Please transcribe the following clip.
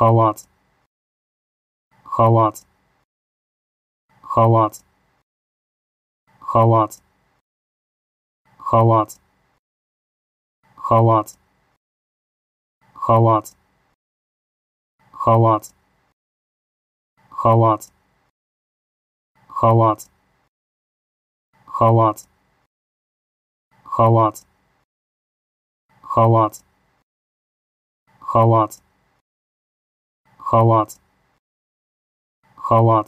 халат халат халат халат халат халат халат халат халат халат халат халат халат халат халат, халат.